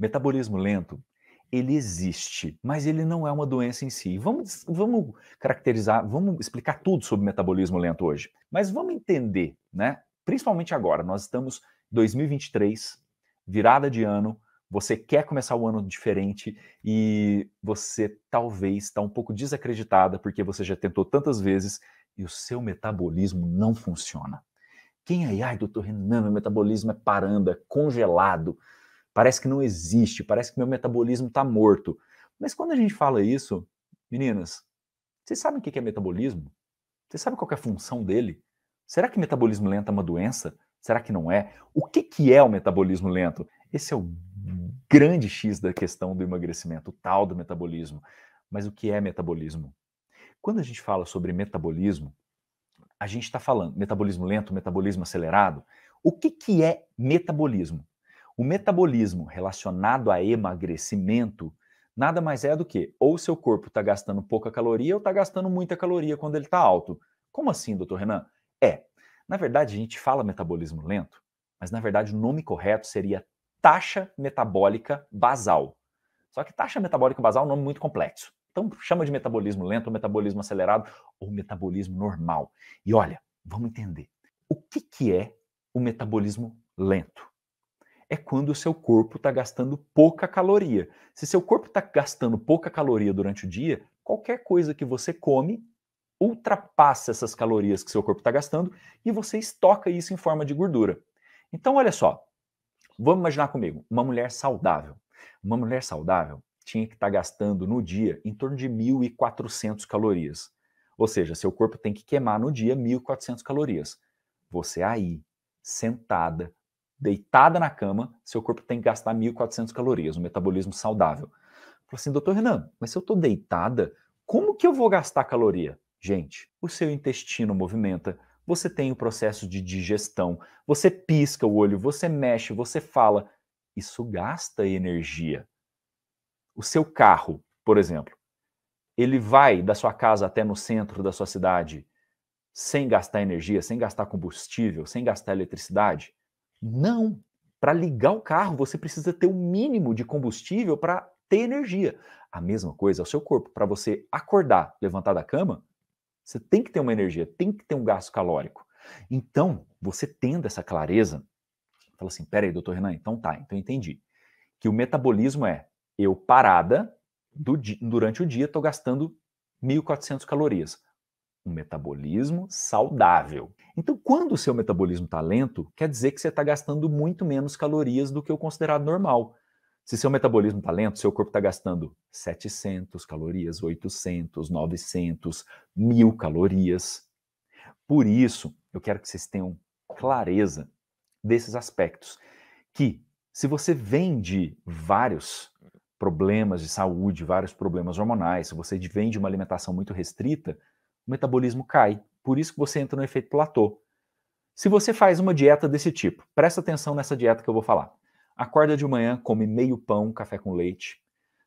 metabolismo lento, ele existe, mas ele não é uma doença em si. Vamos, vamos caracterizar, vamos explicar tudo sobre metabolismo lento hoje. Mas vamos entender, né? Principalmente agora, nós estamos 2023, virada de ano, você quer começar o ano diferente e você talvez está um pouco desacreditada porque você já tentou tantas vezes e o seu metabolismo não funciona. Quem aí, é? ai, doutor Renan, meu metabolismo é parando, é congelado parece que não existe, parece que meu metabolismo está morto. Mas quando a gente fala isso, meninas, vocês sabem o que é metabolismo? Vocês sabem qual é a função dele? Será que metabolismo lento é uma doença? Será que não é? O que, que é o metabolismo lento? Esse é o grande X da questão do emagrecimento, o tal do metabolismo. Mas o que é metabolismo? Quando a gente fala sobre metabolismo, a gente está falando metabolismo lento, metabolismo acelerado. O que, que é metabolismo? O metabolismo relacionado a emagrecimento nada mais é do que ou seu corpo está gastando pouca caloria ou está gastando muita caloria quando ele está alto. Como assim, doutor Renan? É, na verdade a gente fala metabolismo lento, mas na verdade o nome correto seria taxa metabólica basal. Só que taxa metabólica basal é um nome muito complexo. Então chama de metabolismo lento, ou metabolismo acelerado ou metabolismo normal. E olha, vamos entender. O que, que é o metabolismo lento? é quando o seu corpo está gastando pouca caloria. Se seu corpo está gastando pouca caloria durante o dia, qualquer coisa que você come ultrapassa essas calorias que seu corpo está gastando e você estoca isso em forma de gordura. Então, olha só, vamos imaginar comigo, uma mulher saudável. Uma mulher saudável tinha que estar tá gastando no dia em torno de 1.400 calorias. Ou seja, seu corpo tem que queimar no dia 1.400 calorias. Você aí, sentada, deitada na cama, seu corpo tem que gastar 1.400 calorias, um metabolismo saudável. Fala assim, doutor Renan, mas se eu estou deitada, como que eu vou gastar caloria? Gente, o seu intestino movimenta, você tem o processo de digestão, você pisca o olho, você mexe, você fala. Isso gasta energia. O seu carro, por exemplo, ele vai da sua casa até no centro da sua cidade sem gastar energia, sem gastar combustível, sem gastar eletricidade? Não. Para ligar o carro, você precisa ter o um mínimo de combustível para ter energia. A mesma coisa ao seu corpo. Para você acordar, levantar da cama, você tem que ter uma energia, tem que ter um gasto calórico. Então, você tendo essa clareza, fala assim: peraí, doutor Renan, então tá, então entendi. Que o metabolismo é eu parada do, durante o dia, estou gastando 1.400 calorias um metabolismo saudável. Então, quando o seu metabolismo está lento, quer dizer que você está gastando muito menos calorias do que o considerado normal. Se seu metabolismo está lento, seu corpo está gastando 700 calorias, 800, 900, 1000 calorias. Por isso, eu quero que vocês tenham clareza desses aspectos. Que se você vem de vários problemas de saúde, vários problemas hormonais, se você vem de uma alimentação muito restrita, o metabolismo cai. Por isso que você entra no efeito platô. Se você faz uma dieta desse tipo, presta atenção nessa dieta que eu vou falar. Acorda de manhã, come meio pão, café com leite.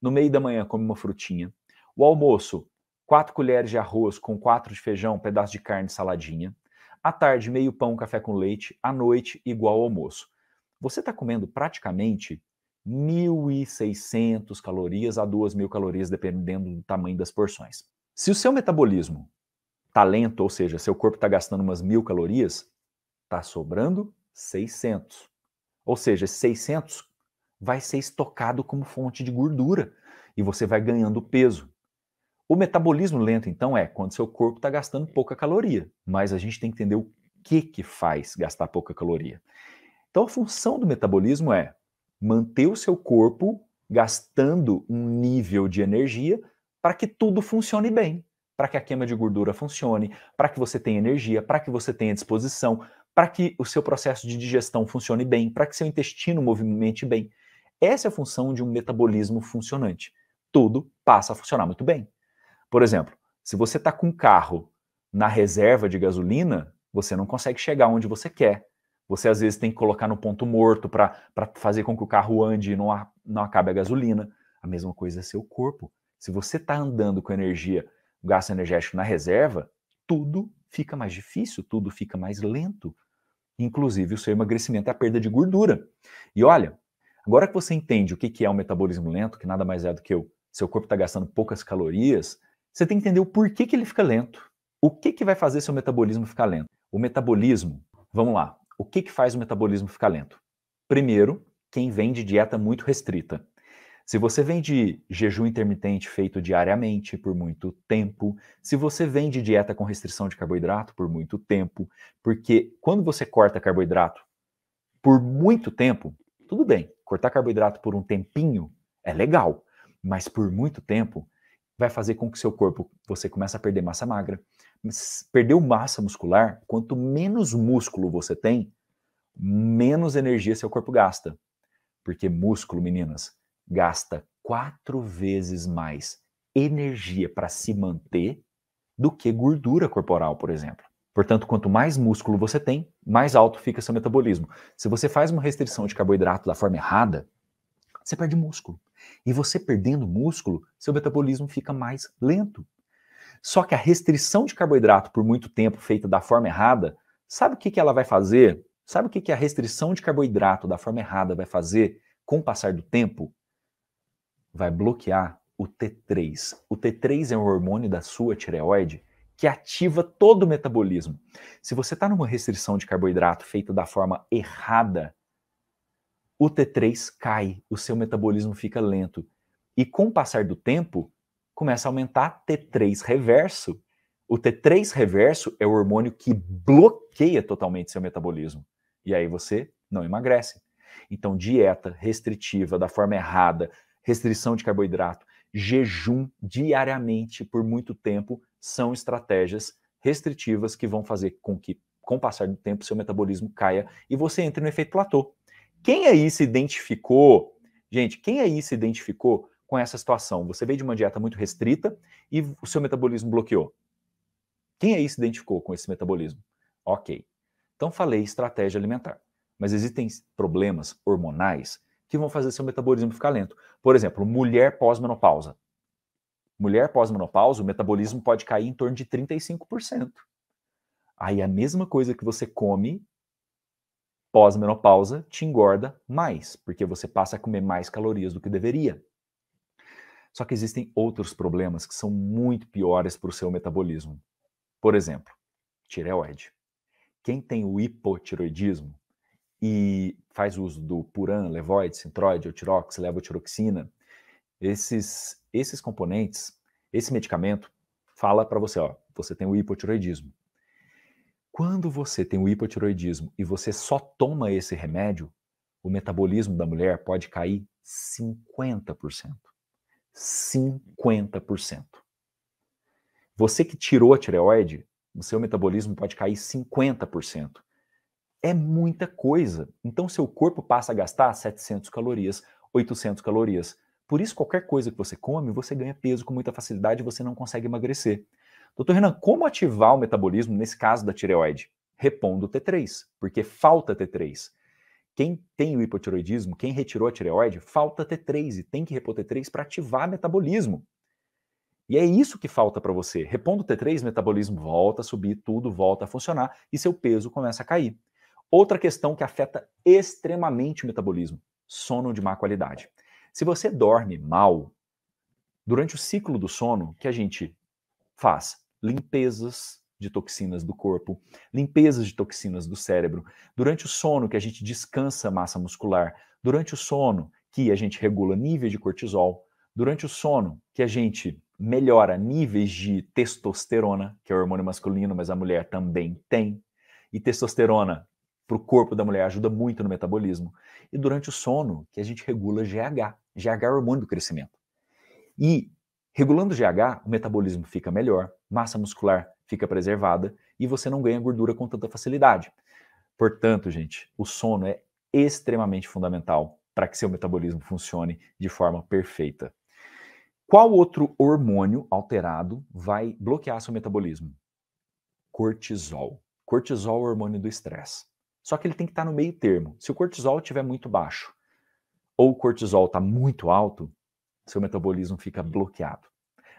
No meio da manhã, come uma frutinha. O almoço, quatro colheres de arroz com quatro de feijão, um pedaço de carne, saladinha. À tarde, meio pão, café com leite. À noite, igual ao almoço. Você está comendo praticamente 1.600 calorias a 2.000 calorias, dependendo do tamanho das porções. Se o seu metabolismo talento, ou seja, seu corpo está gastando umas mil calorias, está sobrando 600. Ou seja, 600 vai ser estocado como fonte de gordura e você vai ganhando peso. O metabolismo lento, então, é quando seu corpo está gastando pouca caloria, mas a gente tem que entender o que, que faz gastar pouca caloria. Então, a função do metabolismo é manter o seu corpo gastando um nível de energia para que tudo funcione bem para que a queima de gordura funcione, para que você tenha energia, para que você tenha disposição, para que o seu processo de digestão funcione bem, para que seu intestino movimente bem. Essa é a função de um metabolismo funcionante. Tudo passa a funcionar muito bem. Por exemplo, se você está com um carro na reserva de gasolina, você não consegue chegar onde você quer. Você às vezes tem que colocar no ponto morto para fazer com que o carro ande e não, não acabe a gasolina. A mesma coisa é seu corpo. Se você está andando com energia o gasto energético na reserva, tudo fica mais difícil, tudo fica mais lento, inclusive o seu emagrecimento é a perda de gordura. E olha, agora que você entende o que é o metabolismo lento, que nada mais é do que o seu corpo está gastando poucas calorias, você tem que entender o porquê que ele fica lento. O que, que vai fazer seu metabolismo ficar lento? O metabolismo, vamos lá, o que, que faz o metabolismo ficar lento? Primeiro, quem vem de dieta muito restrita. Se você vende jejum intermitente feito diariamente por muito tempo, se você vende dieta com restrição de carboidrato por muito tempo, porque quando você corta carboidrato por muito tempo, tudo bem, cortar carboidrato por um tempinho é legal, mas por muito tempo vai fazer com que seu corpo você começa a perder massa magra, perdeu massa muscular, quanto menos músculo você tem, menos energia seu corpo gasta. Porque músculo, meninas, gasta quatro vezes mais energia para se manter do que gordura corporal, por exemplo. Portanto, quanto mais músculo você tem, mais alto fica seu metabolismo. Se você faz uma restrição de carboidrato da forma errada, você perde músculo. E você perdendo músculo, seu metabolismo fica mais lento. Só que a restrição de carboidrato por muito tempo feita da forma errada, sabe o que, que ela vai fazer? Sabe o que, que a restrição de carboidrato da forma errada vai fazer com o passar do tempo? vai bloquear o T3. O T3 é um hormônio da sua tireoide que ativa todo o metabolismo. Se você está numa restrição de carboidrato feita da forma errada, o T3 cai, o seu metabolismo fica lento. E com o passar do tempo, começa a aumentar T3 reverso. O T3 reverso é o hormônio que bloqueia totalmente seu metabolismo. E aí você não emagrece. Então, dieta restritiva da forma errada, restrição de carboidrato, jejum diariamente por muito tempo são estratégias restritivas que vão fazer com que, com o passar do tempo, seu metabolismo caia e você entre no efeito platô. Quem aí se identificou, gente, quem aí se identificou com essa situação? Você veio de uma dieta muito restrita e o seu metabolismo bloqueou. Quem aí se identificou com esse metabolismo? Ok. Então falei estratégia alimentar. Mas existem problemas hormonais que vão fazer seu metabolismo ficar lento. Por exemplo, mulher pós-menopausa. Mulher pós-menopausa, o metabolismo pode cair em torno de 35%. Aí a mesma coisa que você come pós-menopausa te engorda mais, porque você passa a comer mais calorias do que deveria. Só que existem outros problemas que são muito piores para o seu metabolismo. Por exemplo, tireoide. Quem tem o hipotiroidismo e faz uso do puran, levoide, sintroid, otirox, levotiroxina, esses, esses componentes, esse medicamento fala para você, ó, você tem o hipotiroidismo. Quando você tem o hipotiroidismo e você só toma esse remédio, o metabolismo da mulher pode cair 50%. 50%. Você que tirou a tireoide, o seu metabolismo pode cair 50% é muita coisa. Então, seu corpo passa a gastar 700 calorias, 800 calorias. Por isso, qualquer coisa que você come, você ganha peso com muita facilidade e você não consegue emagrecer. Doutor Renan, como ativar o metabolismo nesse caso da tireoide? Repondo T3, porque falta T3. Quem tem o hipotiroidismo, quem retirou a tireoide, falta T3 e tem que repor T3 para ativar metabolismo. E é isso que falta para você. Repondo T3, metabolismo volta a subir, tudo volta a funcionar e seu peso começa a cair. Outra questão que afeta extremamente o metabolismo: sono de má qualidade. Se você dorme mal, durante o ciclo do sono, que a gente faz limpezas de toxinas do corpo, limpezas de toxinas do cérebro, durante o sono que a gente descansa a massa muscular, durante o sono que a gente regula níveis de cortisol, durante o sono que a gente melhora níveis de testosterona, que é o hormônio masculino, mas a mulher também tem, e testosterona para o corpo da mulher, ajuda muito no metabolismo. E durante o sono, que a gente regula GH. GH é o hormônio do crescimento. E regulando o GH, o metabolismo fica melhor, massa muscular fica preservada e você não ganha gordura com tanta facilidade. Portanto, gente, o sono é extremamente fundamental para que seu metabolismo funcione de forma perfeita. Qual outro hormônio alterado vai bloquear seu metabolismo? Cortisol. Cortisol é o hormônio do estresse. Só que ele tem que estar tá no meio termo. Se o cortisol estiver muito baixo ou o cortisol está muito alto, seu metabolismo fica bloqueado.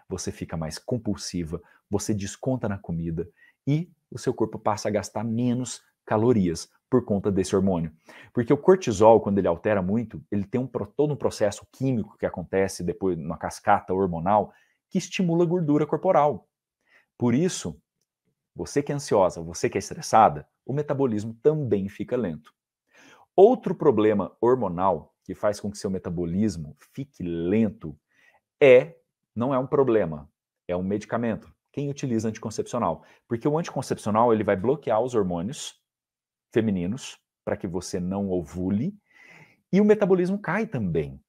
Você fica mais compulsiva, você desconta na comida e o seu corpo passa a gastar menos calorias por conta desse hormônio. Porque o cortisol, quando ele altera muito, ele tem um, todo um processo químico que acontece depois numa cascata hormonal que estimula a gordura corporal. Por isso, você que é ansiosa, você que é estressada, o metabolismo também fica lento. Outro problema hormonal que faz com que seu metabolismo fique lento é, não é um problema, é um medicamento. Quem utiliza anticoncepcional? Porque o anticoncepcional ele vai bloquear os hormônios femininos para que você não ovule e o metabolismo cai também.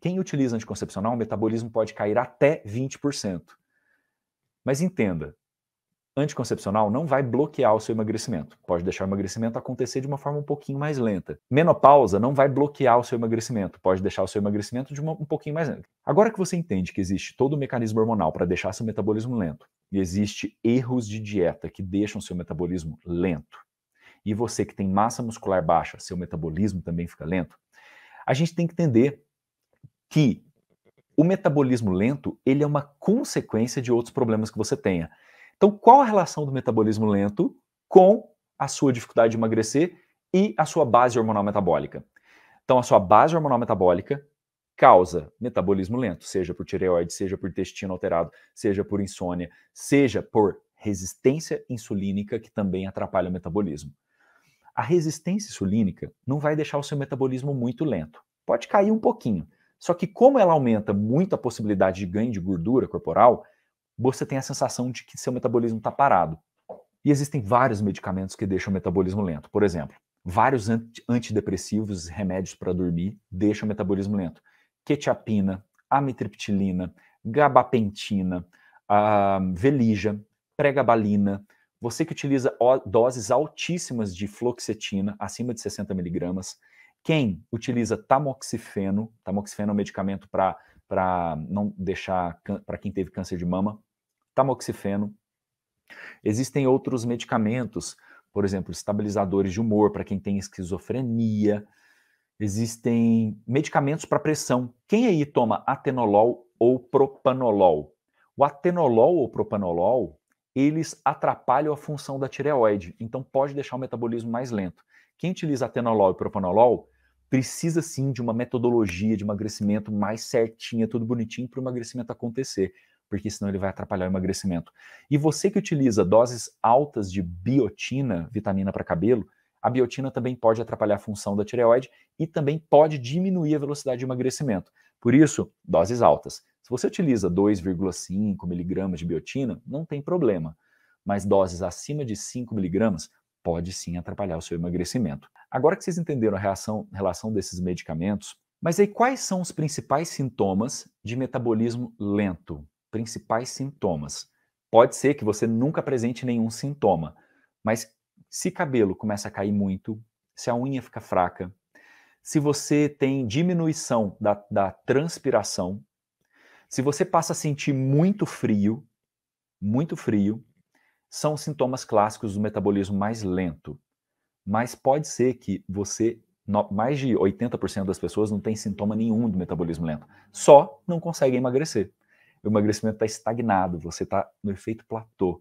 Quem utiliza anticoncepcional, o metabolismo pode cair até 20%. Mas entenda, anticoncepcional não vai bloquear o seu emagrecimento. Pode deixar o emagrecimento acontecer de uma forma um pouquinho mais lenta. Menopausa não vai bloquear o seu emagrecimento. Pode deixar o seu emagrecimento de uma, um pouquinho mais lento. Agora que você entende que existe todo o mecanismo hormonal para deixar seu metabolismo lento, e existe erros de dieta que deixam seu metabolismo lento, e você que tem massa muscular baixa, seu metabolismo também fica lento, a gente tem que entender que o metabolismo lento, ele é uma consequência de outros problemas que você tenha. Então, qual a relação do metabolismo lento com a sua dificuldade de emagrecer e a sua base hormonal metabólica? Então, a sua base hormonal metabólica causa metabolismo lento, seja por tireoide, seja por intestino alterado, seja por insônia, seja por resistência insulínica, que também atrapalha o metabolismo. A resistência insulínica não vai deixar o seu metabolismo muito lento. Pode cair um pouquinho. Só que, como ela aumenta muito a possibilidade de ganho de gordura corporal, você tem a sensação de que seu metabolismo está parado. E existem vários medicamentos que deixam o metabolismo lento. Por exemplo, vários antidepressivos, remédios para dormir, deixam o metabolismo lento. Quetiapina, amitriptilina, gabapentina, velija, pregabalina. Você que utiliza doses altíssimas de fluoxetina, acima de 60 miligramas. Quem utiliza tamoxifeno, tamoxifeno é um medicamento para não deixar, para quem teve câncer de mama, tamoxifeno. Existem outros medicamentos, por exemplo, estabilizadores de humor para quem tem esquizofrenia. Existem medicamentos para pressão. Quem aí toma atenolol ou propanolol? O atenolol ou propanolol, eles atrapalham a função da tireoide, então pode deixar o metabolismo mais lento. Quem utiliza atenolol e propanolol precisa sim de uma metodologia de emagrecimento mais certinha, tudo bonitinho para o emagrecimento acontecer porque senão ele vai atrapalhar o emagrecimento. E você que utiliza doses altas de biotina, vitamina para cabelo, a biotina também pode atrapalhar a função da tireoide e também pode diminuir a velocidade de emagrecimento. Por isso, doses altas. Se você utiliza 2,5 miligramas de biotina, não tem problema. Mas doses acima de 5 miligramas pode sim atrapalhar o seu emagrecimento. Agora que vocês entenderam a reação, relação desses medicamentos, mas aí quais são os principais sintomas de metabolismo lento? principais sintomas. Pode ser que você nunca apresente nenhum sintoma, mas se cabelo começa a cair muito, se a unha fica fraca, se você tem diminuição da, da transpiração, se você passa a sentir muito frio, muito frio, são sintomas clássicos do metabolismo mais lento. Mas pode ser que você, mais de 80% das pessoas não tem sintoma nenhum do metabolismo lento, só não consegue emagrecer o emagrecimento está estagnado, você está no efeito platô.